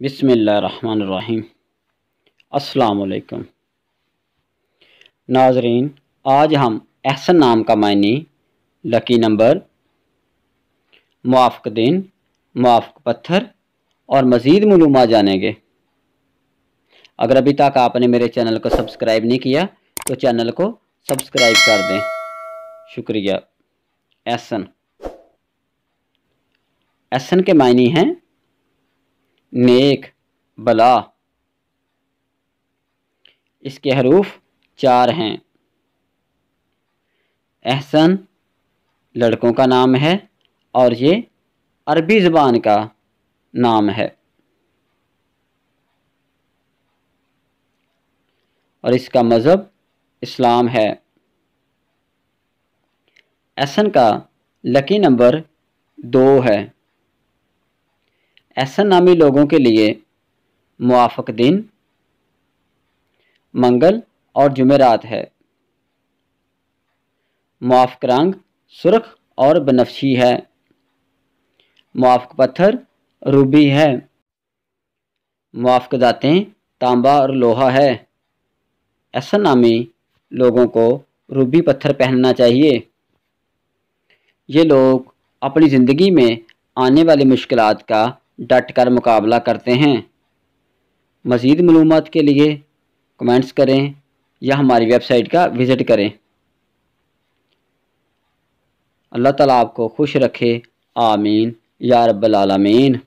बिसमीम् अल्लाम नाजरीन आज हम एहसन नाम का मायने लकी नंबर मुआफ़ दिन मुआफ़ पत्थर और मज़ीद मलूम जानेंगे अगर अभी तक आपने मेरे चैनल को सब्सक्राइब नहीं किया तो चैनल को सब्सक्राइब कर दें शुक्रिया एहसन एहसन के मायने हैं नेक बला इसके हरूफ चार हैं एहसन लड़कों का नाम है और ये अरबी ज़बान का नाम है और इसका मज़हब इस्लाम है एहसन का लकी नंबर दो है ऐसा नामी लोगों के लिए मुआफ़ दिन मंगल और जुमेरात है मुआफ़ रंग सुरख और बनफशी है मुआफ़ पत्थर रूबी है मुआफ़ दातें तांबा और लोहा है ऐसा नामी लोगों को रूबी पत्थर पहनना चाहिए ये लोग अपनी ज़िंदगी में आने वाली मुश्किलात का डट कर मुकाबला करते हैं मज़ीद मलूम के लिए कमेंट्स करें या हमारी वेबसाइट का विज़िट करें अल्लाह ताला आपको खुश रखे आमीन या रब्बल आलमीन